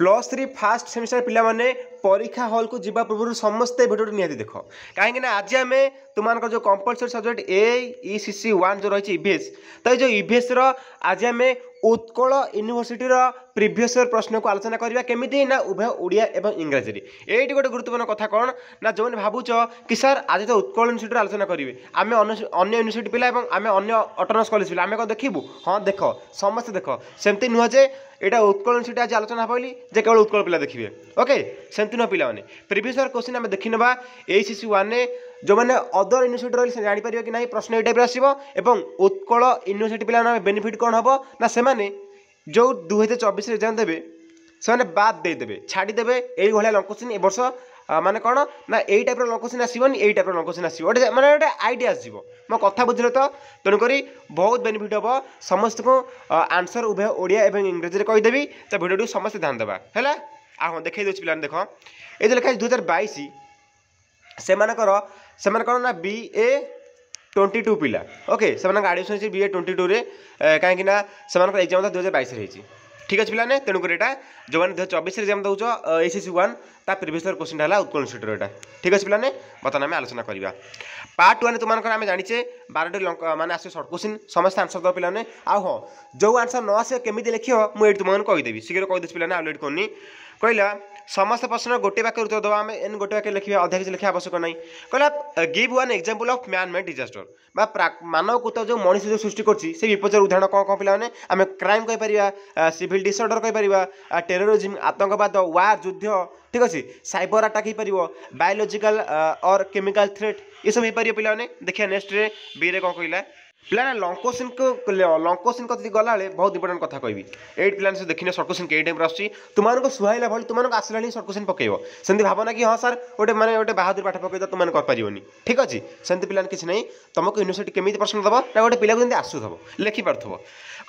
plus three first semester ପିଲାମାନେ ପରୀକ୍ଷା ହଲ୍କୁ ଯିବା ପୂର୍ବରୁ ସମସ୍ତେ ଭିଡ଼ିଓଟି ନିହାତି ଦେଖ କାହିଁକି ନା ଆଜି ଆମେ ତୁମମାନଙ୍କର ଯେଉଁ compulsory subject A E C C one ଯେଉଁ ରହିଛି ଇଭିଏସ୍ ତ ଏଇ ଯେଉଁ ଇଭିଏସ୍ର ଆଜି ଆମେ ଉତ୍କଳ ୟୁନିଭର୍ସିଟିର ପ୍ରିଭିୟସ୍ ଇୟର୍ ପ୍ରଶ୍ନକୁ ଆଲୋଚନା କରିବା କେମିତି ନା ଉଭୟ ଓଡ଼ିଆ ଏବଂ ଇଂରାଜୀରେ ଏଇଠି ଗୋଟେ ଗୁରୁତ୍ୱପୂର୍ଣ୍ଣ କଥା କ'ଣ ନା ଯେଉଁମାନେ ଭାବୁଛ କି ସାର୍ ଆଜି ତ ଉତ୍କଳ ୟୁନିଭର୍ସିଟିରେ ଆଲୋଚନା କରିବେ ଆମେ ଅନ୍ୟ ୟୁନିଭର୍ସିଟି ପିଲା ଏବଂ ଆମେ ଅନ୍ୟ ଅଟୋନମସ୍ କଲେଜ ପିଲା ଆମେ କ'ଣ ଦେଖିବୁ ହଁ ଦେଖ ସମସ୍ତେ ଦେଖ ସେମିତି ନୁହଁ ଯେ ଏଇଟା ଉତ୍କଳ ୟୁନିଭର୍ସିଟି ଆଜି ଆଲୋଚନା ହେବ ବୋଲି ଯେ କେବଳ ଉତ୍କଳ ପିଲା ଦେଖିବେ ଓକେ ସେମିତି ନୁହଁ ପିଲାମାନେ ପ୍ରିଭିୟସ୍ ଇୟର୍ କୋଶ୍ଚିନ୍ ଆମେ ଦେଖିନେବା ଏଇ ସି ସି ୱାନ୍ରେ ଯେଉଁମାନେ ଅଦର ୟୁନିଭର୍ସିଟି ରହିଲେ ସେ ଜାଣିପାରିବେ କି ନାହିଁ ପ୍ରଶ୍ନ ଏଇ ଟାଇପ୍ର ଆସିବ ଏବଂ ଉତ୍କଳ ୟୁନିଭର୍ସିଟି ପିଲାମାନଙ୍କ ବେନିଫିଟ୍ କ'ଣ ହେବ ନା ସେମାନେ ଯେଉଁ ଦୁଇହଜାର ଚବିଶରେ ଏକ୍ଜାମ୍ ଦେବେ ସେମାନେ ବାଦ୍ ଦେଇଦେବେ ଛାଡ଼ିଦେବେ ଏଇଭଳିଆ ଲଙ୍ଗ କୋଶ୍ଚିନ୍ ଏ ବର୍ଷ ମାନେ କ'ଣ ନା ଏଇ ଟାଇପ୍ର ଲଙ୍ଗ ଆସିବନି ଏଇ ଟାଇପ୍ର ଲଙ୍ଗ ଆସିବ ଗୋଟେ ମାନେ ଗୋଟେ ଆଇଡ଼ିଆ ଆସିବ ମୋ କଥା ବୁଝିଲେ ତ ତେଣୁକରି ବହୁତ ବେନିଫିଟ୍ ହେବ ସମସ୍ତଙ୍କୁ ଆନ୍ସର୍ ଉଭୟ ଓଡ଼ିଆ ଏବଂ ଇଂରାଜୀରେ କହିଦେବି ତ ଭିଡ଼ିଓଟିକୁ ସମସ୍ତେ ଧ୍ୟାନ ଦେବା ହେଲା ଆଉ ହଁ ଦେଖାଇ ଦେଉଛି ପିଲାମାନେ ଦେଖ ଏ ଯେଉଁ ଲେଖା ଦୁଇହଜାର ବାଇଶ ସେମାନଙ୍କର ସେମାନେ କ'ଣ ନା ବି ଏ ଟ୍ୱେଣ୍ଟି ଟୁ ପିଲା ଓକେ ସେମାନଙ୍କ ଆଡ଼ମିସନ୍ ହେଇଛି ବି ଏ ଟ୍ୱେଣ୍ଟି ଟୁରେ କାହିଁକିନା ସେମାନଙ୍କର ଏକ୍ଜାମ୍ ଦୁଇ ହଜାର ବାଇଶରେ ହେଇଛି ଠିକ୍ ଅଛି ପିଲାମାନେ ତେଣୁକରି ଏଇଟା ଯେଉଁମାନେ ଦୁଇ ହଜାର ଚବିଶରେ ଏକ୍ଜାମ୍ ଦେଉଛ ଏସ୍ ଏସ୍ ସି ୱାନ୍ ତା ପ୍ରିଭିୟସ୍ ଇୟର୍ କୋଶ୍ଚିନ୍ଟା ହେଲା ଉତ୍କଳ ଇନ୍ଷ୍ଟିଟ୍ୟୁଟ୍ର ଏଇଟା ଠିକ୍ ଅଛି ପିଲାମାନେ ବର୍ତ୍ତମାନ ଆମେ ଆଲୋଚନା କରିବା ପାର୍ଟ ୱାନ୍ ତୁମମାନଙ୍କର ଆମେ ଜାଣିଛେ ବାରଟି ମାନେ ଆସିବ ସର୍ଟ କୋଶ୍ଚିନ୍ ସମସ୍ତେ ଆନ୍ସର୍ ଦେବ ପିଲାମାନେ ଆଉ ହଁ ଯେଉଁ ଆନ୍ସର୍ ନ ଆସିବ କେମିତି ଲେଖିବ ମୁଁ ଏଇଠି ତୁମମାନଙ୍କୁ କହିଦେବି ଶୀଘ୍ର କହିଦେଉଛି ପିଲାମାନେ ଆଉ ଲେଟ୍ କରୁନି କହିଲା समस्त प्रश्न गोटे वाक्य उत्तर देवा आम एन गोटे वाक्य लिखा अधिक किसी लिखा आवश्यक ना कहला give one example of man made disaster मानवकृत जो मनुष्य जो सृष्टि करती से विपର୍ଯ୍यय उदाहरण कौन कौन पे आम क्राइम कहीपर सिविल डिसअर्डर कहीपर टेरोरीजम आतंकवाद वार युद्ध ठीक अच्छे सैबर आटाक् बायोलोजिकाल और केमिकाल थ्रेट ये सब हो पार पे देखिए नेक्स्ट रे बी रे कौन कहला ପିଲାମାନେ ଲଙ୍ଗ୍ କୋଶ୍ଚିନ୍କୁ ଲଙ୍ଗ୍ କୋଶ୍ଚିନ୍ କତିକି ଗଲାବେଳେ ବହୁତ ଇମ୍ପୋର୍ଟାଣ୍ଟ କଥା କହିବି ଏଇଟ୍ ପିଲାମାନେ ସବୁ ଦେଖିନେ ସର୍ଟ କୋଶ୍ଚିନ୍ କେଇ ଟାଇପ୍ର ଆସୁଛି ତୁମମାନଙ୍କୁ ସୁହାଇଲା ଭଳି ତୁମମାନଙ୍କୁ ଆସିଲା ହିଁ ସର୍ଟ କୋଶ୍ଚିନ୍ ପକେଇବ ସେମିତି ଭାବନା କି ହଁ ସାର୍ ଗୋଟେ ମାନେ ଗୋଟେ ବାହାଦୁର ପାଠ ପକେଇ ତ ତୁମେ କରିପାରିବନି ଠିକ୍ ଅଛି ସେମିତି ପିଲାମାନେ କିଛି ନାହିଁ ତୁମକୁ ୟୁନିଭର୍ସିଟି କେମିତି ପର୍ସେଣ୍ଟ ଦେବ ନା ଗୋଟେ ପିଲାକୁ ଯେମିତି ଆସୁଥିବ ଲେଖିପାରୁଥିବ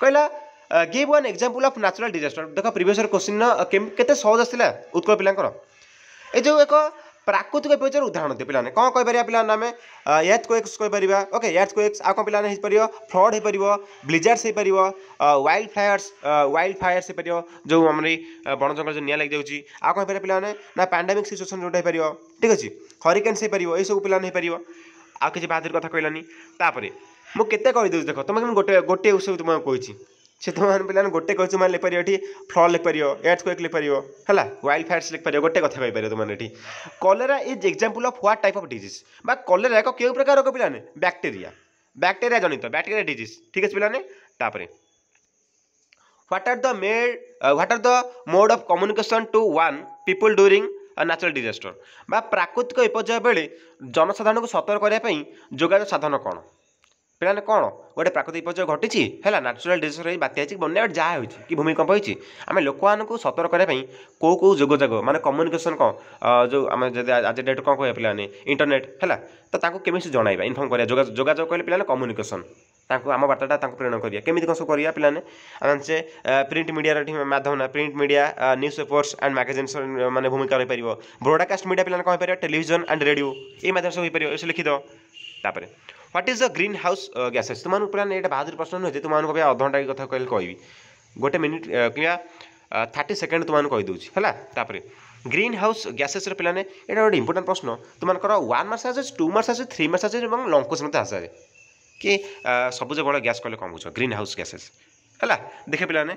କହିଲା give one example of natural disaster ଦେଖ ପ୍ରିଭିୟସ୍ ଇୟର୍ କୋଶ୍ଚିନ୍ର କେତେ ସହଜ ଆସିଲା ଉତ୍କଳ ପିଲାଙ୍କର ଏ ଯେଉଁ ଏକ प्राकृतिक पिचर उदाहरण दिए पे कौन कहीपर पे एथ को एक्स कहीपर ओके एथ को एक्स आ कौन पे पार हो पार ब्लीजार्स हो पार वाइल्ड फायर्स वाइल्ड फायर्स हो पार जो आम बण जंगल जो निया जाऊँच आ कौन पार पे ना पैंडामिक सिचुएसन जो पार ठीक अच्छे हरिकेन से पार यू पे पार आ किसी बाहर कथ कहानी मुझे कहीदे देख तो तुम्हें गोटे गोटे उत्सव तुम्हें कहूँ ସେତେବେଳେ ପିଲାମାନେ ଗୋଟେ କହିଛୁ ମାନେ ଲେଖିପାରିବ ଏଠି ଫ୍ଲଡ୍ ଲେଖିପାରିବ ଏର୍ଥ କ୍ୱେକ୍ ଲେଖିପାରିବ ହେଲା ୱାଇଲ୍ଡ ଫାୟାର୍ସ ଲେଖିପାରିବ ଗୋଟେ କଥା କହିପାରିବ ତୁମମାନେ ଏଠି cholera is example of what type of disease ବା କଲେରା ଏକ କେଉଁ ପ୍ରକାର ରୋଗ ପିଲାମାନେ ବ୍ୟାକ୍ଟେରିଆ ବ୍ୟାକ୍ଟେରିଆ ଜନିତ ବ୍ୟାକ୍ଟେରିଆ ଡିଜିଜ୍ ଠିକ୍ ଅଛି ପିଲାମାନେ ତାପରେ what are the made what are the mode of communication to warn people during natural disaster ବା ପ୍ରାକୃତିକ ବିପର୍ଯ୍ୟୟ ବେଳେ ଜନସାଧାରଣଙ୍କୁ ସତର୍କ କରିବା ପାଇଁ ଯୋଗାଯୋଗ ସାଧନ କ'ଣ ପିଲାମାନେ କ'ଣ ଗୋଟେ ପ୍ରାକୃତିକ ବିପର୍ଯ୍ୟୟ ଘଟିଛି ହେଲା ନ୍ୟାଚୁରାଲ ଡିଜାଷ୍ଟର ହେଇ ବାତ୍ୟା ହେଇଛି ବନ୍ୟା ଯାହା ହେଉଛି କି ଭୂମିକମ୍ପ ହେଇଛି ଆମେ ଲୋକମାନଙ୍କୁ ସତର୍କ କରିବା ପାଇଁ କେଉଁ କେଉଁ ଯୋଗଯାଗ ମାନେ କମ୍ୟୁନିକେସନ୍ କ'ଣ ଯେଉଁ ଆମେ ଯଦି ଆଜି ଡେଟ୍ କ'ଣ କହିବା ପିଲାମାନେ ଇଣ୍ଟରନେଟ୍ ହେଲା ତ ତାଙ୍କୁ କେମିତି ଜଣାଇବା ଇନଫର୍ମ କରିବା ଯୋଗାଯୋଗ କହିଲେ ପିଲାମାନେ କମ୍ୟୁନିକେସନ୍ ତାଙ୍କୁ ଆମ ବାର୍ତ୍ତାଟା ତାଙ୍କୁ ପ୍ରେରଣ କରିବା କେମିତି କ'ଣ ସବୁ କରିବା ପିଲାମାନେ ଆମେ ସେ ପ୍ରିଣ୍ଟ ମିଡ଼ିଆର ଏଠି ମାଧ୍ୟମ ନା print media newspapers and magazines ମାନେ ଭୂମିକା ରହିପାରିବ ବ୍ରଡ଼କାଷ୍ଟ ମିଡ଼ିଆ ପିଲାମାନେ କ'ଣ ଟେଲିଭିଜନ୍ ଆଣ୍ଡ ରେଡ଼ିଓ ଏଇ ମାଧ୍ୟମରେ ସବୁ ହୋଇପାରିବ ସେ ଲେଖିଦେବ ତାପରେ what is the greenhouse gases তোমার পুরা এটা বাহাদুর প্রশ্ন নুহে যে তোমার ভাবে অধঘণ্টা কথা কহিলে কবি গোটে মিনিট uh, কিংবা থার্টি সেকেন্ড তোমাকে কইদেছি হল তাপরে গ্রিন হাউস গ্যাসেসর পিলানে এটা গোটে ইম্পর্টাট প্রশ্ন তোমার ওয়ান মার্কস আসে টু মার্কস আসে থ্রি মার্কস আসে এবং লং কোশ্চিন মধ্যে আসে কি uh, সবুজ বড় গ্যাস কলে কম বুঝ গ্রিন হাউস গ্যাসেস ହେଲା ଦେଖେ ପିଲାମାନେ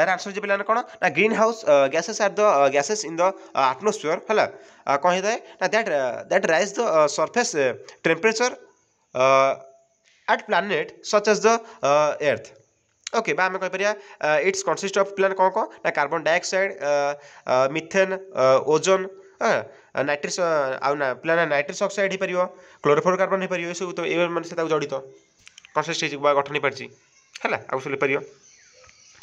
ଏହାର ଆନ୍ସର୍ ହେଉଛି ପିଲାମାନେ କ'ଣ ନା greenhouse gases are the gases in the atmosphere ହେଲା କ'ଣ ହେଇଥାଏ ନା that that rise the surface temperature Uh, at planet such as the uh, earth okay बा आम कहीपर इट्स कनसीस्ट अफ प्लान कौन कौन ना carbon dioxide methane ozone nitrous आना प्लान नाइट्रस अक्साइड हो पार क्लोरोफोर कार्बन हो पार ये सब तो ये मैंने जड़ित कनसीस्ट हो गठन हो पार्टी है आगे सब लिखिपर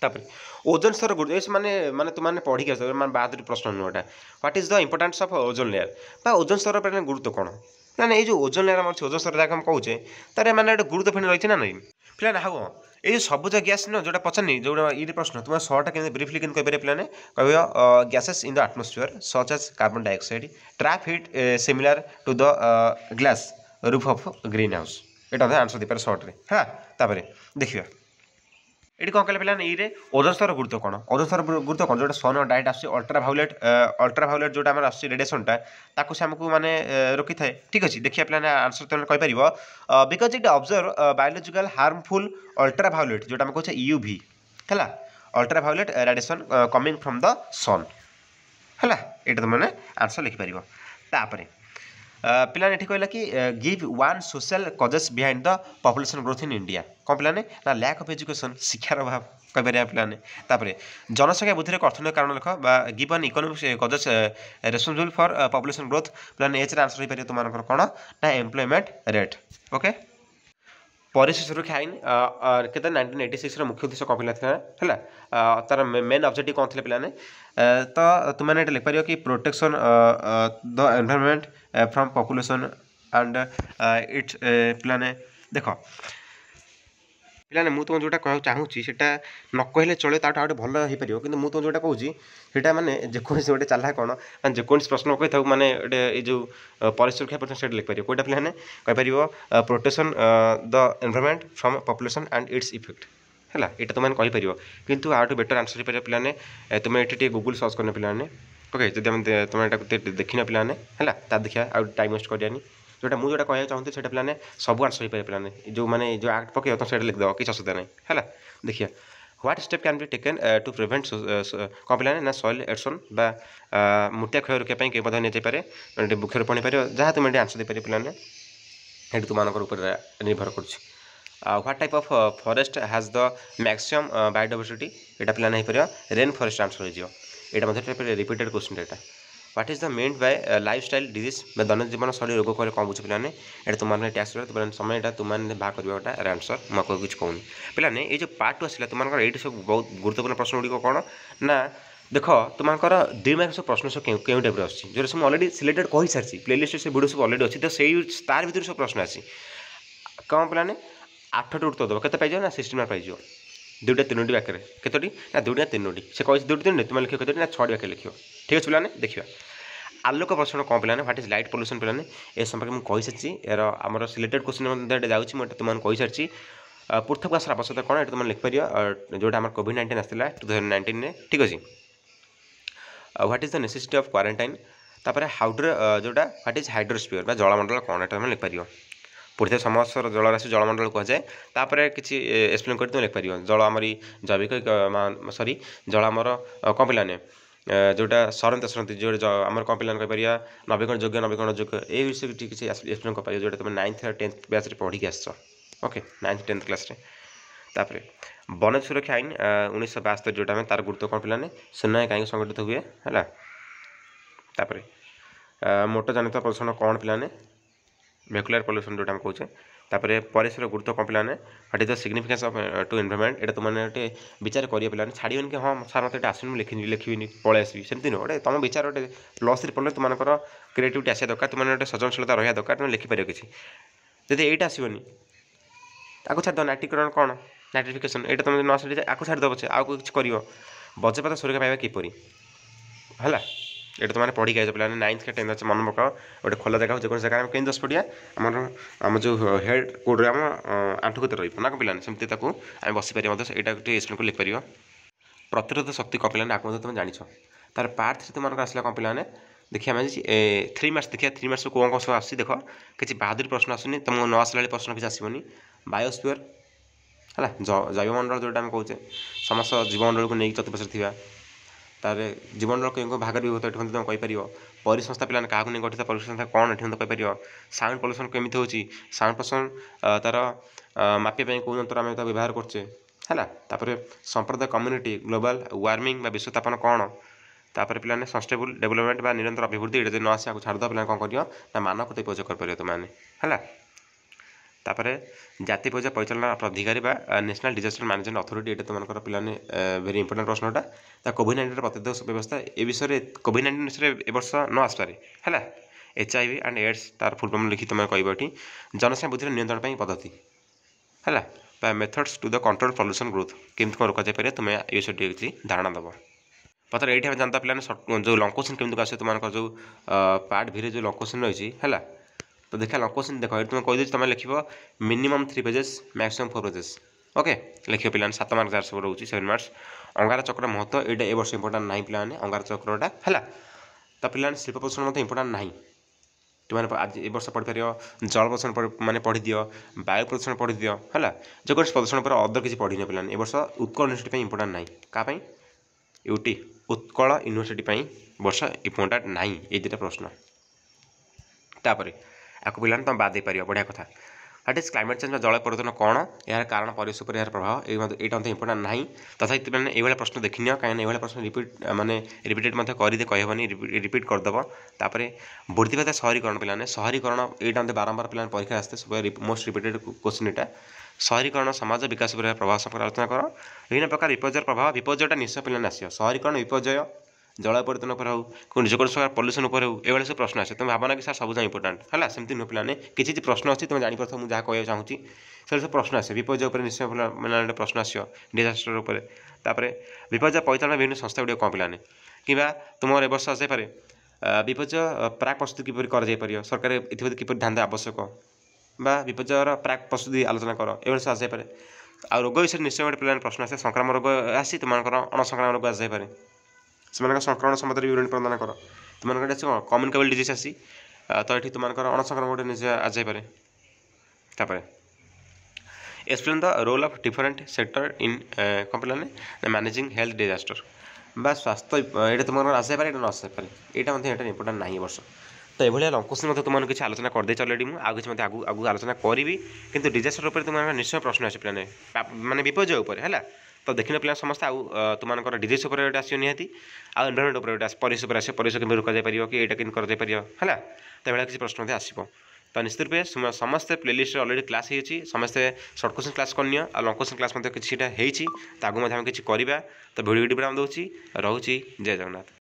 तापर ओजोन स्तर मैंने मैंने तुमने पढ़ी आस बाहर प्रश्न नुहटा what is the importance of ozone layer बा ओजोन स्तर गुरुत्व कौन ନା ନା ଏଇ ଯେଉଁ ଓଜନରେ ଆମର ଓଜନ ସ୍ତର ଯାହା ଆମେ କହୁଛେ ତାର ମାନେ ଗୋଟେ ଗୁରୁତ୍ୱପୂର୍ଣ୍ଣ ରହିଛି ନା ନାଇଁ ପିଲାମାନେ ହେବ ଏଇ ଯେଉଁ ସବୁଜ ଗ୍ୟାସ୍ ନୁହଁ ଯେଉଁଟା ପଚାରିନି ଯେଉଁଟା ଇଏ ପ୍ରଶ୍ନ ତୁମେ ସର୍ଟଟା କେମିତି ବ୍ରିଫଲି କେମିତି କହିପାରିବେ ପିଲାମାନେ କହିବ gases in the atmosphere such as carbon dioxide trap heat similar to the glass roof of greenhouse ଏଇଟା ମଧ୍ୟ ଆନ୍ସର୍ ଦେଇପାରେ ସର୍ଟରେ ହେଲା ତାପରେ ଦେଖିବା এটি কম কলে পিলান ইরে ওজন গুরুত্ব কোণ ওজন গুরুত্ব কোণ যেটা সন ডাইট আসছে অল্ট্রা ভায়োলেট অল্ট্রা ভায়োলেট যেটা আমার আসছে রেডিয়েসনটা তাকে সে আমাকে মানে রকি থাকে ঠিক আছে দেখিয়া পিলানে আনসর তুমি কইপারিব because it absorb biological harmful ultraviolet যেটা আমি কହୁছে ইউভি হ্যাঁ ultraviolet radiation coming from the sun হ্যাঁ এটা তুমি আনসর মানে লিখিপার তাপরে ପିଲାମାନେ ଏଠି କହିଲା କି give one social causes behind the population growth in India କ'ଣ ପିଲାମାନେ ନା ଲ୍ୟାକ୍ ଅଫ୍ ଏଜୁକେସନ୍ ଶିକ୍ଷାର ଅଭାବ କହିପାରିବା ପିଲାମାନେ ତାପରେ ଜନସଂଖ୍ୟା ବୃଦ୍ଧିର ଏକ ଅର୍ଥନୈତିକ କାରଣ ଲେଖ ବା give an economic causes responsible for population growth ପିଲାମାନେ ଏଚ୍ରେ ଆନ୍ସର୍ ହେଇପାରିବ ତୁମମାନଙ୍କର କ'ଣ ନା ଏମ୍ପ୍ଲୟମେଣ୍ଟ ରେଟ୍ ଓକେ पर सुरक्षा आईन के नाइंटीन एट्टी सिक्स मुख्य उद्देश्य कौन पाला है तार मेन अब्जेक्ट कौन थे पे तो तुमने लिख पार कि protection the environment from population and its पे देख ପିଲାମାନେ ମୁଁ ତୁମକୁ ଯେଉଁଟା କହିବାକୁ ଚାହୁଁଛି ସେଇଟା ନ କହିଲେ ଚଳେ ତା'ଠୁ ଆଉ ଭଲ ହେଇପାରିବ କିନ୍ତୁ ମୁଁ ତୁମକୁ ଯେଉଁଟା କହୁଛି ସେଇଟା ମାନେ ଯେକୌଣସି ଗୋଟେ ଚାଲା କ'ଣ ମାନେ ଯେକୌଣସି ପ୍ରଶ୍ନ କହିଥାଉ ମାନେ ଗୋଟେ ଏଇ ଯେଉଁ ପରିସୁରକ୍ଷା ପ୍ରଶ୍ନ ସେଇଟା ଲେଖିପାରିବ କେଉଁଟା ପିଲାମାନେ କହିପାରିବ protection the environment from population and its effect ହେଲା ଏଇଟା ତୁମେ କହିପାରିବ କିନ୍ତୁ ଆଠୁ ବେଟର୍ ଆନ୍ସର୍ ହେଇପାରିବ ପିଲାମାନେ ତୁମେ ଏଠି ଟିକେ ଗୁଗୁଲ୍ ସର୍ଚ୍ଚ କରିନ ପିଲାମାନେ ଓକେ ଯଦି ଆମେ ତୁମେ ଏଇଟାକୁ ଦେଖିନ ପିଲାମାନେ ହେଲା ତା ଦେଖିବା ଆଉ ଟାଇମ୍ ୱେଷ୍ଟ କରିବାନି ଯେଉଁଟା ମୁଁ ଯେଉଁଟା କହିବାକୁ ଚାହୁଁଥିଲି ସେଇଟା ପିଲାମାନେ ସବୁ ଆନ୍ସର୍ ହେଇପାରିବେ ପିଲାମାନେ ଯେଉଁମାନେ ଯେଉଁ ଆକ୍ଟ ପକାଇବ ତୁମେ ସେଇଟା ଲେଖିଦେବ କିଛି ଅସୁବିଧା ନାହିଁ ହେଲା ଦେଖିବା what step can be taken to prevent complain না সয়েল এডসন বা মোটিয়া ক্ষয় রোকিয়া পাই কেউ নিয়েযাইপারে বৃক্ষরোপণ হইপারে যাহা তুমি এটি আনসার দিয়েপার পিলানে এটি তোমার উপরে নির্ভর করছি what type of forest has the maximum biodiversity এটা পিলানে হইপার রেন ফরেস্ট আনসার হয়ে এটা মধ্যে রিপিটেড কোশ্চিন এটা what is the meant by lifestyle disease বা দৈনন্দিন শৈলী রোগ কহিলে কম বুঝু পিলানে এটা তোমাদের ট্যাক্স তোমার সময় এটা তোমাদের বাহা করা এর আনসর মু আপনার কিছু কৌনি পিলানে এই যে পার্ট টু আসলে তোমার এইটি সব বহু গুরুত্বপূর্ণ প্রশ্ন গুড়ি কোণ না দেখ তোমার দুই মার্ক সব প্রশ্ন সব কেউ টাইপের আসছে যেটা সব অলরেডি সিলেক্টেড কই সারিছি প্লেলিস্টে সে ভিডিও সব অলরেডি অছি তো সেই তার ভিতরে সব প্রশ্ন আসি কম পিলানে আঠটি উত্তর দেব কেতে পাইজ না সিক্সটি মার্ক পাইজ দুইটা তিনোটি বাক্যের কতটি না দুইটি না তিনোটি সে কে দুইটি তিনোটি তুমি লিখিও কতটি না ছটি বাক্য লিখিও ঠিক আছে পিলানে দেখিবা আলোক প্রশ্ন কম পিলানে হোয়াট ইজ লাইট পଲ୍ୟୁସନ୍ পিলানে এ সম্পর্কে মু কইসারিছি এর আমার সিলেটেড কোশ্চিন মধ্যে যাচ্ছি মু এটা তোমাকে কইসারিছি পৃথক ভাষার আবশ্যকতা কোণ এটা তুমি লিখিপার যেটা আমার কোভিড নাইন্টিন আসলে টু থাউজেন্ড নাইন্টিনে ঠিক আছে what is the necessity of quarantine তাপরে হাউড্র যেটা হোয়াট ইজ হাইড্রোস্পিয়র বা জলমণ্ডল কোণ এটা তুমি লিখিপার পড়িଥାଏ ସମସ୍ତ ଜଳରାଶି ଜଳମଣ୍ଡଳ କୁହାଯାଏ ତାପରେ କିଛି ଏକ୍ସପ୍ଲେନ୍ କରି ତୁମେ ଲେଖିପାରିବ ଜଳ ଆମରି ଜୈବିକ ସରି ଜଳ ଆମର କ'ଣ ପିଲାମାନେ ଯେଉଁଟା ସରନ୍ତି ସରନ୍ତି ଯେଉଁଟା ଆମର କ'ଣ ପିଲାମାନେ କହିପାରିବା ନବୀକରଣ ଯୋଗ୍ୟ ନବୀକରଣ ଯୋଗ୍ୟ ଏଇ ବିଷୟରେ କିଛି ଏକ୍ସପ୍ଲେନ୍ କରିପାରିବ ଯେଉଁଟା ତୁମେ ନାଇନ୍ଥ ଟେନ୍ଥ ବ୍ୟାଚ୍ରେ ପଢ଼ିକି ଆସିଛ ଓକେ ନାଇନ୍ଥ ଟେନ୍ଥ କ୍ଲାସ୍ରେ ତାପରେ ବନ ସୁରକ୍ଷା ଆଇନ ଉଣେଇଶହ ବାସ୍ତରି ଯେଉଁଟା ଆମେ ତାର ଗୁରୁତ୍ୱ କ'ଣ ପିଲାମାନେ ସୁନା କାହିଁକି ସଂଗଠିତ ହୁଏ ହେଲା ତାପରେ ମୋଟ ଜନିତ ପ୍ରଦୂଷଣ କ'ଣ ପିଲାମାନେ ভেকুলার পଲ୍ୟୁସନ୍ ଯେଉଁଟା ଆମେ କହୁଛେ ତାପରେ ପରିସର ଗୁରୁତ୍ୱ କ'ଣ ପିଲାମାନେ what is the significance of to environment ଏଇଟା ତୁମମାନେ ଗୋଟେ ବିଚାର କରିବ ପିଲାମାନେ ଛାଡ଼ିବନି କି ହଁ ସାର୍ ମୋତେ ଏଇଟା ଆସୁନି ମୁଁ ଲେଖିନି ଲେଖିବିନି ପଳେଇ ଆସିବି ସେମିତି ନୁହଁ ଗୋଟେ ତୁମ ବିଚାର ଗୋଟେ ପ୍ଲସ୍ରେ ପଡ଼ିଲେ ତୁମମାନଙ୍କର କ୍ରିଏଟିଭିଟି ଆସିବା ଦରକାର ତୁମମାନେ ଗୋଟେ ସଜନଶୀଳତା ରହିବା ଦରକାର ତୁମେ ଲେଖିପାରିବ କିଛି ଯଦି ଏଇଟା ଆସିବନି ତାକୁ ଛାଡ଼ିଦେବ ନାଟିକରଣ କ'ଣ ନାଟିଫିକେସନ୍ ଏଇଟା ତୁମେ ନ ଛାଡ଼ିଲେ ଆକୁ ଛାଡ଼ିଦେବ ପଛେ ଆଉ କିଛି କରିବ ବଜ୍ରପାତ ସୁରକ୍ଷା ପାଇବା କିପରି ହେଲା ଏଇଟା ତୁମେ ପଢ଼ିକି ଆସିଛ ପିଲାମାନେ ନାଇନ୍ଥ କି ଟେନ୍ଥ ଅଛି ମନେ ପକାଅ ଗୋଟେ ଖୋଲା ଜାଗା ଯେକୌଣସି ଜାଗାରେ ଆମେ କେମିତି ଦଶ ପଡ଼ିଆ ଆମର ଆମ ଯେଉଁ ହେଡ଼୍ କୋଡ଼ରେ ଆମ ଆଣ୍ଠୁ କେତେ ରହିବ ନା କ'ଣ ପିଲାମାନେ ସେମିତି ତାକୁ ଆମେ ବସିପାରିବା ମଧ୍ୟ ଏଇଟା ଟିକେ ଏକ୍ସପ୍ଲେନ୍କୁ ଲେଖିପାରିବ ପ୍ରତିରୋଧ ଶକ୍ତି କ'ଣ ପିଲାମାନେ ଆକୁ ମଧ୍ୟ ତୁମେ ଜାଣିଛ ତା'ର ପାର୍ଟ ଥ୍ରୀ ତୁମମାନଙ୍କର ଆସିଲା କ'ଣ ପିଲାମାନେ ଦେଖିବା ଆମେ ଥ୍ରୀ ମାର୍କ୍ସ ଦେଖିବା ଥ୍ରୀ ମାର୍କ୍ସରୁ କେଉଁ କ'ଣ ସବୁ ଆସୁଛି ଦେଖ କିଛି ବାହାଦୁରୀ ପ୍ରଶ୍ନ ଆସୁନି ତୁମକୁ ନ ଆସିଲା ବେଳେ ପ୍ରଶ୍ନ କିଛି ଆସିବନି ବାୟୋସ୍ପିୟର ହେଲା ଜୈବମଣ୍ଡଳ ଯେଉଁଟା ଆମେ କହୁଛେ ସମସ୍ତ ଜୀବମଣ୍ଡଳକୁ ନେଇକି ଚତୁଃପାର୍ଶ୍ୱରେ ଥିବା ତାପରେ ଜୀବନର କେଉଁ ଭାଗରେ ବିଭକ୍ତ ଏଠି ମଧ୍ୟ ତୁମେ କହିପାରିବ ପରିସଂସ୍ଥା ପିଲାମାନେ କାହାକୁ ନେଇ ଗଠିତ ପରିସଂସ୍ଥା କ'ଣ ଏଠି ମଧ୍ୟ କହିପାରିବ ସାଉଣ୍ଡ ପଲ୍ୟୁସନ୍ କେମିତି ହେଉଛି ସାଉଣ୍ଡ ପଲ୍ୟୁସନ୍ ତା'ର ମାପିବା ପାଇଁ କେଉଁ ଯନ୍ତ୍ର ଆମେ ତାକୁ ବ୍ୟବହାର କରୁଛେ ହେଲା ତାପରେ ସମ୍ପ୍ରଦାୟ କମ୍ୟୁନିଟି ଗ୍ଲୋବାଲ୍ ୱାର୍ମିଂ ବା ବିଶ୍ୱତାପନ କ'ଣ ତାପରେ ପିଲାମାନେ ସଷ୍ଟେବୁଲ୍ ଡେଭଲପମେଣ୍ଟ ବା ନିରନ୍ତର ଅଭିବୃଦ୍ଧି ଏଇଟା ଯଦି ନ ଆସିବାକୁ ଛାଡ଼ିଦେବ ପିଲାମାନେ କ'ଣ କରିବ ନା ମାନକ ଉପଯୋଗ କରିପାରିବ ତୁମମାନେ ହେଲା তাপরে জাতীয় পর্যায় পরিচালনা অধিকারী বা ন্যাশনাল ডিজাস্টার ম্যানেজমেন্ট অথরিটি এটা তোমার পিলানি ভেরি ইম্পর্টাট প্রশ্নটা তা কোভিড নাইন্টিনর প্রতিরোধক ব্যবস্থা এ বিষয়ে কোভিড নাইন্টিন বিষয়ে এবর্ষ ন আসিপারে হ্যাঁ ଏଚ୍ଆଇଭି ଆଣ୍ଡ ଏଡ୍ସ ତା'ର ଫୁଲ୍ ଫର୍ମ ଲେଖି ତୁମେ କହିବ ଏଠି ଜନସଂଖ୍ୟା ବୃଦ୍ଧିର ନିୟନ୍ତ୍ରଣ ପାଇଁ ପଦ୍ଧତି ହେଲା ବା methods to the control pollution growth କେମିତି କ'ଣ ରୋକାଯାଇପାରିବ ତୁମେ ଏ ବିଷୟରେ କିଛି ଧାରଣା ଦେବ ପଥର ଏଇଠି ଆମେ ଜାଣିତା ପିଲାମାନେ ଯେଉଁ ଲଙ୍ଗ କୋଶ୍ଚିନ୍ କେମିତି ଆସିବ ତୁମମାନଙ୍କର ଯେଉଁ ପାର୍ଟ ଭିରେ ଯେଉଁ ଲଙ୍ଗ କୋଶ୍ଚିନ୍ ରହିଛି ହେଲା তো দেখা কোশ্চিন দেখ ଏଠି ତୁମେ କହିଦେଉଛି ତୁମେ ଲେଖିବ minimum three pages maximum four pages okay ଲେଖିବ ପିଲାମାନେ ସାତ ମାର୍କ ଯାହାର ସବୁ ରହୁଛି ସେଭେନ୍ ମାର୍କସ୍ ଅଙ୍ଗାର ଚକ୍ର ମହତ୍ତ୍ୱ ଏଇଟା ଏ ବର୍ଷ ଇମ୍ପୋର୍ଟାଣ୍ଟ ନାହିଁ ପିଲାମାନେ ଅଙ୍ଗାର ଚକ୍ରଟା ହେଲା ତ ପିଲାମାନେ ଶିଳ୍ପ ପ୍ରଦୂଷଣ ମଧ୍ୟ ଇମ୍ପୋର୍ଟାଣ୍ଟ ନାହିଁ ତୁମେ ଆଜି ଏ ବର୍ଷ ପଢ଼ିପାରିବ ଜଳ ପ୍ରଦୂଷଣ ମାନେ ପଢ଼ିଦିଅ ବାୟୁ ପ୍ରଦୂଷଣ ପଢ଼ିଦିଅ ହେଲା ଯେକୌଣସି ପ୍ରଦୂଷଣ ଉପରେ ଅଦର କିଛି ପଢ଼ିନି ପିଲାମାନେ ଏ ବର୍ଷ ଉତ୍କଳ ୟୁନିଭର୍ସିଟି ପାଇଁ ଇମ୍ପୋର୍ଟାଣ୍ଟ ନାହିଁ କାହା ପାଇଁ ୟୁଟି ଉତ୍କଳ ୟୁନିଭର୍ସିଟି ପାଇଁ ବର୍ଷ ଇମ୍ପୋର୍ଟାଣ୍ଟ ନାହିଁ ଏଇ ଦୁଇଟା ପ୍ରଶ୍ନ ତାପରେ ତାକୁ ପିଲାମାନେ ତୁମେ ବାଦ ଦେଇପାରିବ ବଢ଼ିଆ କଥା ଦ୍ୟାଟ୍ ଇଜ୍ କ୍ଲାଇମେଟ୍ ଚେଞ୍ଜ ବା ଜଳ ପରିବର୍ତ୍ତନ କ'ଣ ଏହାର କାରଣ ପରିବେଶ ଉପରେ ଏହାର ପ୍ରଭାବ ଏଇ ଏଇଟା ମଧ୍ୟ ଇମ୍ପୋର୍ଟାଣ୍ଟ ନାହିଁ ତଥାପି ମାନେ ଏଇଭଳିଆ ପ୍ରଶ୍ନ ଦେଖିନିଅ କାହିଁକିନା ଏଇଭଳିଆ ପ୍ରଶ୍ନ ରିପିଟ୍ ମାନେ ରିପିଟେଡ୍ ମଧ୍ୟ କରିଦେ କହିହେବନି ରିପିଟ୍ କରିଦେବ ତାପରେ ବୃଦ୍ଧିବାଦ ସହରୀକରଣ ପିଲାମାନେ ସହରୀକରଣ ଏଇଟା ମଧ୍ୟ ବାରମ୍ବାର ପିଲାମାନେ ପରୀକ୍ଷା ଆସିతే ସବୁ ମୋଷ୍ଟ ରିପିଟେଡ୍ କୋଶ୍ଚିନ୍ ଏଇଟା ସହରୀକରଣ ସମାଜ ବିକାଶ ଉପରେ ପ୍ରଭାବ ସମ୍ପର୍କରେ ଆଲୋଚନା କର ବିଭିନ୍ନ ପ୍ରକାର ବିପର୍ଯ୍ୟୟ ପ୍ରଭାବ ବିପର୍ଯ୍ୟୟଟା ନିଶ୍ଚୟ ପିଲାମାନେ ଆସିବ ସହରୀକରଣ ବିପର୍ଯ୍ୟୟ জল পরিবর্তন উপরে হোক କୌଣସି ପ୍ରକାର পଲ୍ୟୁସନ୍ ଉପରେ ହେଉ ଏଭଳି ସବୁ ପ୍ରଶ୍ନ ଆସେ ତୁମେ ଭାବନା କି ସାର୍ ସବୁ ଯାକ ଇମ୍ପୋର୍ଟାଣ୍ଟ ହେଲା ସେମିତି ନୁହେଁ ପିଲାମାନେ କିଛି କିଛି ପ୍ରଶ୍ନ ଅଛି ତୁମେ ଜାଣିପାରୁଥିବ ମୁଁ ଯାହା କହିବାକୁ ଚାହୁଁଛି ସେଠି ସବୁ ପ୍ରଶ୍ନ ଆସେ ବିପର୍ଯ୍ୟୟ ଉପରେ ନିଶ୍ଚୟ ମାନେ ପ୍ରଶ୍ନ ଆସିବ ଡିଜାଷ୍ଟର ଉପରେ ତାପରେ ବିପର୍ଯ୍ୟୟ ପରିଚାଳନା ବିଭିନ୍ନ ସଂସ୍ଥା ଗୁଡ଼ିକ କ'ଣ ପିଲାମାନେ କିମ୍ବା ତୁମର ଏ ବର୍ଷ ଆସିପାରେ ବିପର୍ଯ୍ୟୟ ପ୍ରାକ୍ ପ୍ରସ୍ତୁତି କିପରି କରାଯାଇପାରିବ ସରକାର ଏଥିପ୍ରତି କିପରି ଧ୍ୟାନ ଆବଶ୍ୟକ বা বিপর্যয়ের প্রাক প্রস্তুতি আলোচনা কর এভাবে সে আসিপারে আর রোগ বিষয়ে নিশ্চয় গোটে পিলার প্রশ্ন আসে সংক্রামক রোগ আসি তোমার অণসংক্রামক রোগ আসিপারে ସେମାନଙ୍କ ସଂକ୍ରମଣ ସମୟରେ ୟୁରିନ୍ ପ୍ରଦାନ କର ତୁମମାନଙ୍କର ଏଠି କ'ଣ କମ୍ୟୁନିକେବଲ୍ ଡିଜିଜ୍ ଆସି ତ ଏଠି ତୁମମାନଙ୍କର ଅଣସଂକ୍ରମଣ ଗୋଟେ ନିଜେ ଆଯାଇପାରେ ତାପରେ explain the role of different sector in complain managing health disaster ବା ସ୍ୱାସ୍ଥ୍ୟ ଏଇଟା তোমার আসতে ଏଇଟା ନ না ଏଇଟା ମଧ୍ୟ ଏଇଟା মধ্যে ନାହିଁ ইম্পর্টেন্ট নাই ତ ଏଭଳିଆ ଲଙ୍କୋସ୍ ମଧ୍ୟ ତୁମମାନଙ୍କୁ କିଛି ଆଲୋଚନା କରିଦେଇଛି ଅଲରେଡ଼ି ମୁଁ ଆଉ କିଛି ମଧ୍ୟ ଆଗକୁ ଆଗକୁ ଆଲୋଚନା କରିବି କିନ୍ତୁ ଡିଜାଷ୍ଟର ଉପରେ ତୁମମାନଙ୍କ ନିଶ୍ଚୟ ପ୍ରଶ୍ନ ଆସିବ ପିଲାମାନେ ମାନେ ବିପର୍ଯ୍ୟୟ ଉପରେ ହେଲା ତ ଦେଖିଲେ ପିଲା ସମସ୍ତେ ଆଉ ତୁମମାନଙ୍କର ଡିଜିଜ୍ ଉପରେ ଗୋଟେ ଆସିବ ନିହାତି ଆଉ ଏନ୍ଭାରମେଣ୍ଟ ଉପରେ ଗୋଟେ ଆସିବ ପରିବେଶ ଉପରେ ଆସିବ ପରିବେଶ କେମିତି ରୋକାଯାଇପାରିବ କି ଏଇଟା କେମିତି କରାଯାଇପାରିବ ହେଲା ତ ଏଭଳିଆ କିଛି ପ୍ରଶ୍ନ ମଧ୍ୟ ଆସିବ ତ ନିଶ୍ଚିତ ରୂପେ ସମସ୍ତେ ପ୍ଲେଲିଷ୍ଟରେ ଅଲରେଡ଼ି କ୍ଲାସ୍ ହେଇଛି ସମସ୍ତେ ସର୍ଟ କୋଶ୍ଚିନ୍ କ୍ଲାସ୍ କରିନିଅ ଆଉ ଲଙ୍ଗ କୋଶ୍ଚିନ୍ କ୍ଲାସ୍ ମଧ୍ୟ କିଛିଟା ହେଇଛି ତ ଆଗକୁ ମଧ୍ୟ ଆମେ କିଛି କରିବା ତ ଭିଡ଼ିଓ ଭିଡ଼ିଓ ଆମେ ଦେଉଛି ରହୁଛି ଜୟ ଜଗନ୍ନାଥ